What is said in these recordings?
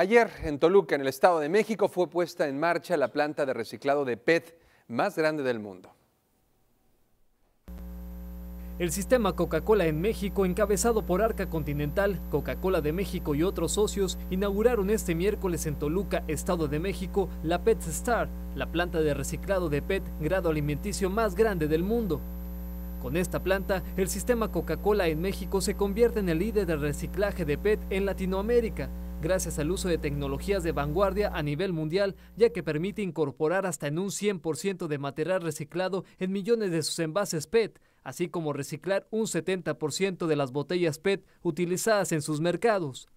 Ayer en Toluca, en el Estado de México, fue puesta en marcha la planta de reciclado de PET más grande del mundo. El sistema Coca-Cola en México, encabezado por Arca Continental, Coca-Cola de México y otros socios, inauguraron este miércoles en Toluca, Estado de México, la PET Star, la planta de reciclado de PET grado alimenticio más grande del mundo. Con esta planta, el sistema Coca-Cola en México se convierte en el líder de reciclaje de PET en Latinoamérica gracias al uso de tecnologías de vanguardia a nivel mundial, ya que permite incorporar hasta en un 100% de material reciclado en millones de sus envases PET, así como reciclar un 70% de las botellas PET utilizadas en sus mercados.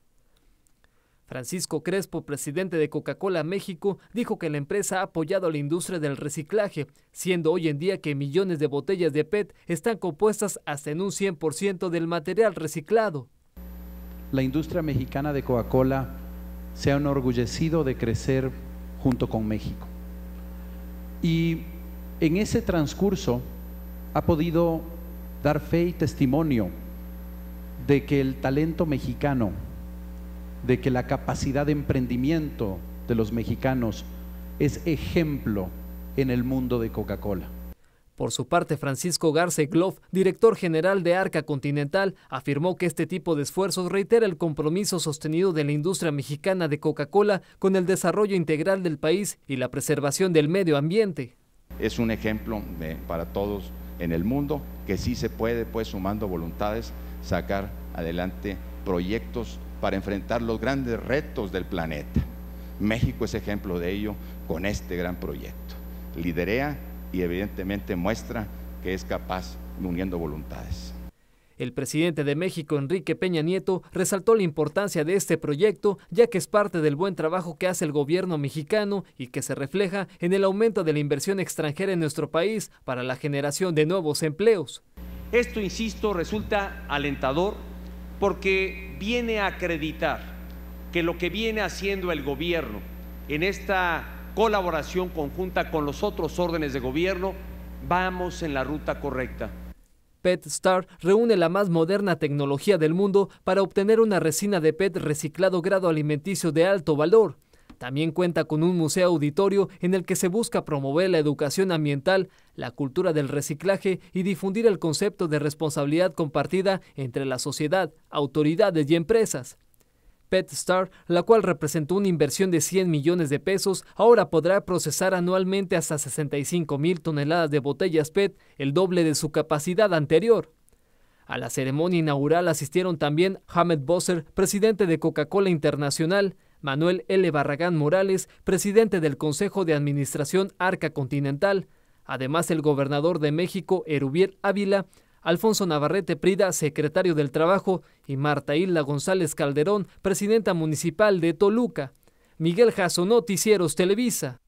Francisco Crespo, presidente de Coca-Cola México, dijo que la empresa ha apoyado a la industria del reciclaje, siendo hoy en día que millones de botellas de PET están compuestas hasta en un 100% del material reciclado la industria mexicana de Coca-Cola se ha enorgullecido de crecer junto con México. Y en ese transcurso ha podido dar fe y testimonio de que el talento mexicano, de que la capacidad de emprendimiento de los mexicanos es ejemplo en el mundo de Coca-Cola. Por su parte, Francisco Garce Gloff, director general de Arca Continental, afirmó que este tipo de esfuerzos reitera el compromiso sostenido de la industria mexicana de Coca-Cola con el desarrollo integral del país y la preservación del medio ambiente. Es un ejemplo eh, para todos en el mundo que sí se puede, pues sumando voluntades, sacar adelante proyectos para enfrentar los grandes retos del planeta. México es ejemplo de ello con este gran proyecto. Liderea y evidentemente muestra que es capaz uniendo voluntades. El presidente de México, Enrique Peña Nieto, resaltó la importancia de este proyecto, ya que es parte del buen trabajo que hace el gobierno mexicano y que se refleja en el aumento de la inversión extranjera en nuestro país para la generación de nuevos empleos. Esto, insisto, resulta alentador porque viene a acreditar que lo que viene haciendo el gobierno en esta colaboración conjunta con los otros órdenes de gobierno, vamos en la ruta correcta. PetStar reúne la más moderna tecnología del mundo para obtener una resina de PET reciclado grado alimenticio de alto valor. También cuenta con un museo auditorio en el que se busca promover la educación ambiental, la cultura del reciclaje y difundir el concepto de responsabilidad compartida entre la sociedad, autoridades y empresas. PetStar, la cual representó una inversión de 100 millones de pesos, ahora podrá procesar anualmente hasta 65 mil toneladas de botellas PET, el doble de su capacidad anterior. A la ceremonia inaugural asistieron también Hamed Bosser, presidente de Coca-Cola Internacional, Manuel L. Barragán Morales, presidente del Consejo de Administración Arca Continental, además el gobernador de México, Erubiel Ávila, Alfonso Navarrete Prida, secretario del Trabajo, y Marta Hilda González Calderón, presidenta municipal de Toluca. Miguel Jasso, Noticieros Televisa.